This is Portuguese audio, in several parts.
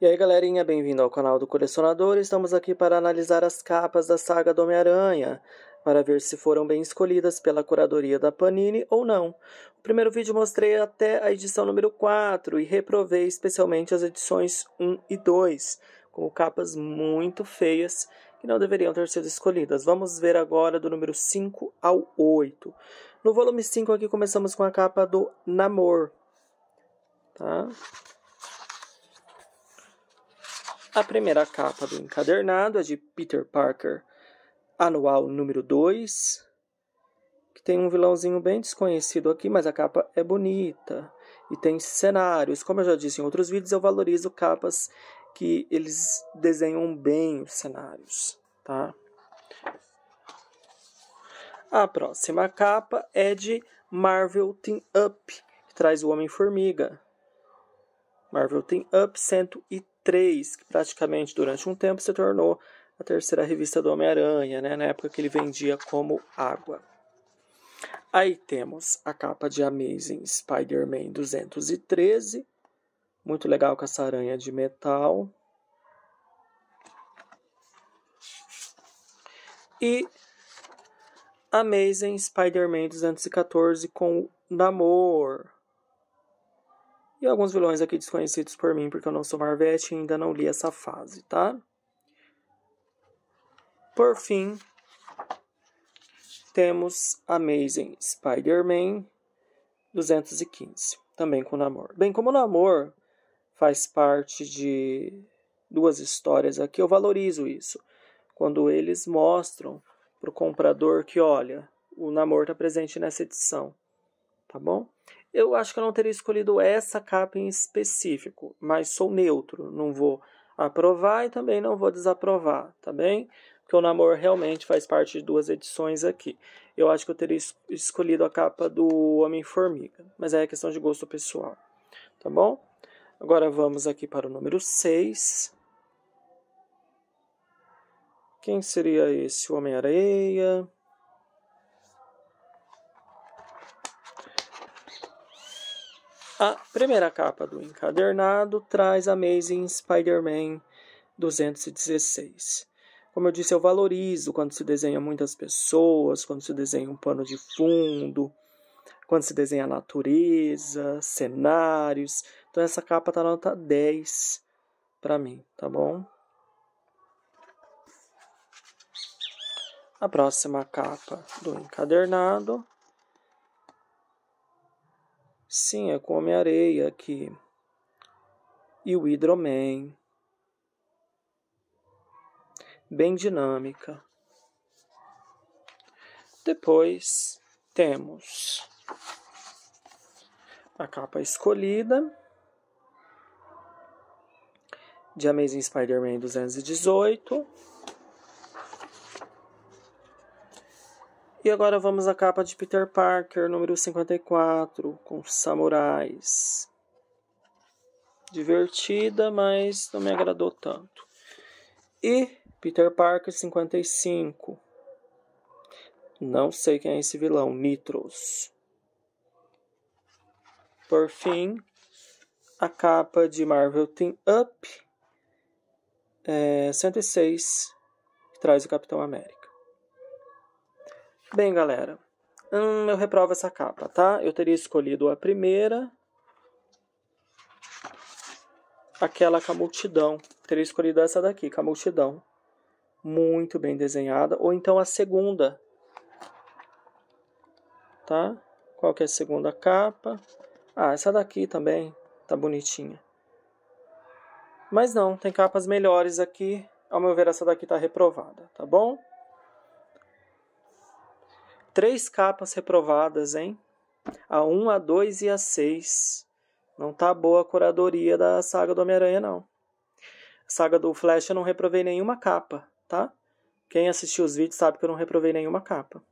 E aí galerinha, bem-vindo ao canal do Colecionador. Estamos aqui para analisar as capas da saga do Homem-Aranha, para ver se foram bem escolhidas pela curadoria da Panini ou não. O primeiro vídeo mostrei até a edição número 4 e reprovei especialmente as edições 1 e 2, com capas muito feias que não deveriam ter sido escolhidas. Vamos ver agora do número 5 ao 8. No volume 5 aqui começamos com a capa do Namor, tá? A primeira capa do encadernado é de Peter Parker, anual número 2, que tem um vilãozinho bem desconhecido aqui, mas a capa é bonita e tem cenários. Como eu já disse em outros vídeos, eu valorizo capas que eles desenham bem os cenários, tá? A próxima capa é de Marvel Team Up, que traz o Homem-Formiga. Marvel Team Up 103. 3, que praticamente durante um tempo se tornou a terceira revista do Homem-Aranha, né? na época que ele vendia como Água. Aí temos a capa de Amazing Spider-Man 213, muito legal com essa aranha de metal. E Amazing Spider-Man 214 com o Namor, e alguns vilões aqui desconhecidos por mim, porque eu não sou Marvete e ainda não li essa fase, tá? Por fim, temos Amazing Spider-Man 215, também com Namor. Bem, como o Namor faz parte de duas histórias aqui, eu valorizo isso. Quando eles mostram para o comprador que, olha, o Namor está presente nessa edição, tá bom? Eu acho que eu não teria escolhido essa capa em específico, mas sou neutro, não vou aprovar e também não vou desaprovar, tá bem? Porque o namoro realmente faz parte de duas edições aqui. Eu acho que eu teria es escolhido a capa do Homem-Formiga, mas é questão de gosto pessoal, tá bom? Agora vamos aqui para o número 6. Quem seria esse? O Homem-Areia. A primeira capa do encadernado traz Amazing Spider-Man 216. Como eu disse, eu valorizo quando se desenha muitas pessoas, quando se desenha um pano de fundo, quando se desenha natureza, cenários. Então essa capa tá na nota 10 para mim, tá bom? A próxima capa do encadernado Sim, é com Homem-Areia aqui. E o Hidroman. Bem dinâmica. Depois temos a capa escolhida de Amazing Spider-Man 218 E agora vamos à capa de Peter Parker, número 54, com samurais. Divertida, mas não me agradou tanto. E Peter Parker 55. Não sei quem é esse vilão, Nitros. Por fim, a capa de Marvel Team Up é, 106, que traz o Capitão América. Bem, galera, hum, eu reprovo essa capa, tá? Eu teria escolhido a primeira, aquela com a multidão. Teria escolhido essa daqui, com a multidão. Muito bem desenhada. Ou então a segunda. Tá? Qual que é a segunda capa? Ah, essa daqui também tá bonitinha. Mas não, tem capas melhores aqui. Ao meu ver, essa daqui tá reprovada, tá bom? Três capas reprovadas, hein? A 1, a 2 e a 6. Não tá boa a curadoria da saga do Homem-Aranha, não. A saga do Flash eu não reprovei nenhuma capa, tá? Quem assistiu os vídeos sabe que eu não reprovei nenhuma capa.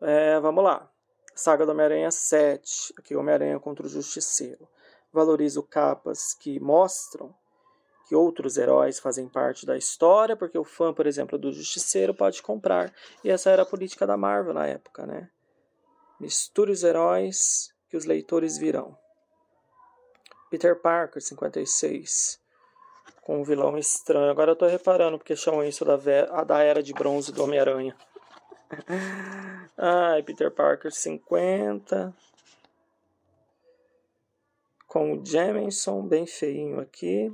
É, vamos lá. Saga do Homem-Aranha 7. Aqui, Homem-Aranha contra o Justiceiro. Valorizo capas que mostram que outros heróis fazem parte da história, porque o fã, por exemplo, do Justiceiro pode comprar. E essa era a política da Marvel na época, né? Misture os heróis que os leitores virão. Peter Parker, 56. Com um vilão estranho. Agora eu tô reparando porque chamam isso da, da Era de Bronze do Homem-Aranha. Ai, Peter Parker, 50 com o Jameson, bem feinho aqui.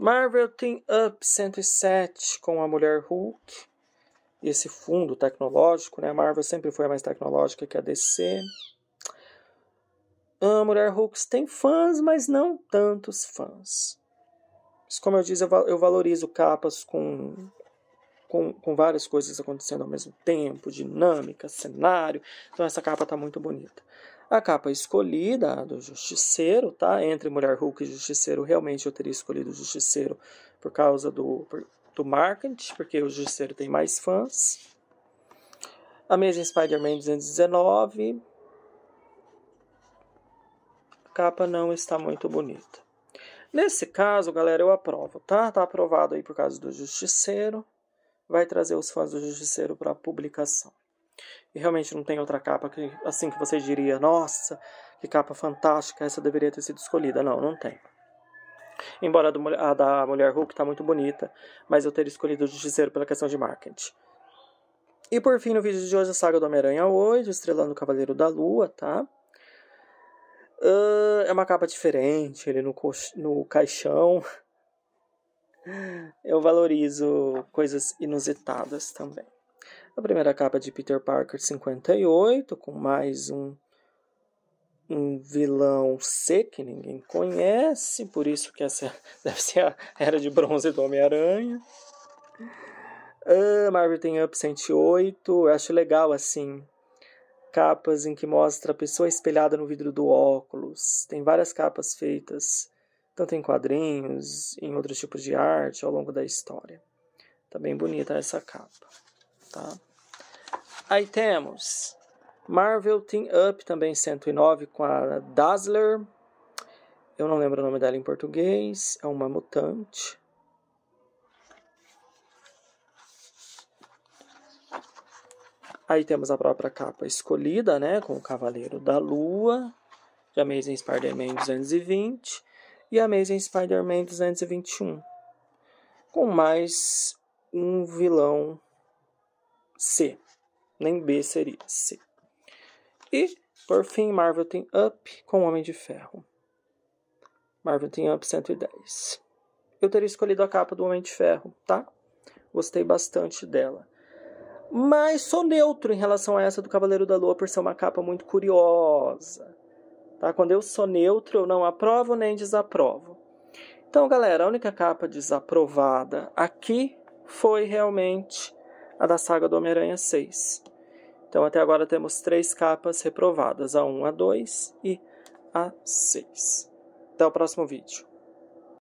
Marvel Team Up 107 com a Mulher Hulk. Esse fundo tecnológico, né? A Marvel sempre foi mais tecnológica que a DC. A Mulher Hulk tem fãs, mas não tantos fãs. Mas como eu disse, eu valorizo capas com com, com várias coisas acontecendo ao mesmo tempo, dinâmica, cenário. Então essa capa está muito bonita. A capa escolhida, do Justiceiro, tá? Entre Mulher Hulk e Justiceiro, realmente eu teria escolhido o Justiceiro por causa do, do marketing, porque o Justiceiro tem mais fãs. A mesma Spider-Man 219. A capa não está muito bonita. Nesse caso, galera, eu aprovo, tá? Tá aprovado aí por causa do Justiceiro vai trazer os fãs do Justiceiro para publicação. E realmente não tem outra capa que assim que você diria, nossa, que capa fantástica, essa deveria ter sido escolhida. Não, não tem. Embora a, do, a da Mulher Hulk está muito bonita, mas eu teria escolhido o Justiceiro pela questão de marketing. E por fim, no vídeo de hoje, a saga do Homem-Aranha hoje, estrelando o Cavaleiro da Lua, tá? Uh, é uma capa diferente, ele no, no caixão. Eu valorizo coisas inusitadas também. A primeira capa de Peter Parker 58, com mais um, um vilão C que ninguém conhece, por isso que essa deve ser a Era de Bronze do Homem-Aranha. Uh, Marvel tem Up 108, eu acho legal assim. Capas em que mostra a pessoa espelhada no vidro do óculos. Tem várias capas feitas tanto em quadrinhos, em outros tipos de arte ao longo da história. Tá bem bonita essa capa, tá? Aí temos Marvel Team Up também 109 com a Dazzler. Eu não lembro o nome dela em português, é uma mutante. Aí temos a própria capa escolhida, né, com o Cavaleiro da Lua, de Amazing Spider-Man 220 e Amazing Spider-Man 221, com mais um vilão C, nem B seria C. E, por fim, Marvel tem Up com Homem de Ferro. Marvel tem Up 110. Eu teria escolhido a capa do Homem de Ferro, tá? Gostei bastante dela. Mas sou neutro em relação a essa do Cavaleiro da Lua por ser uma capa muito curiosa. Tá? Quando eu sou neutro, eu não aprovo nem desaprovo. Então, galera, a única capa desaprovada aqui foi realmente a da saga do Homem-Aranha 6. Então, até agora temos três capas reprovadas: a 1, a 2 e a 6. Até o próximo vídeo.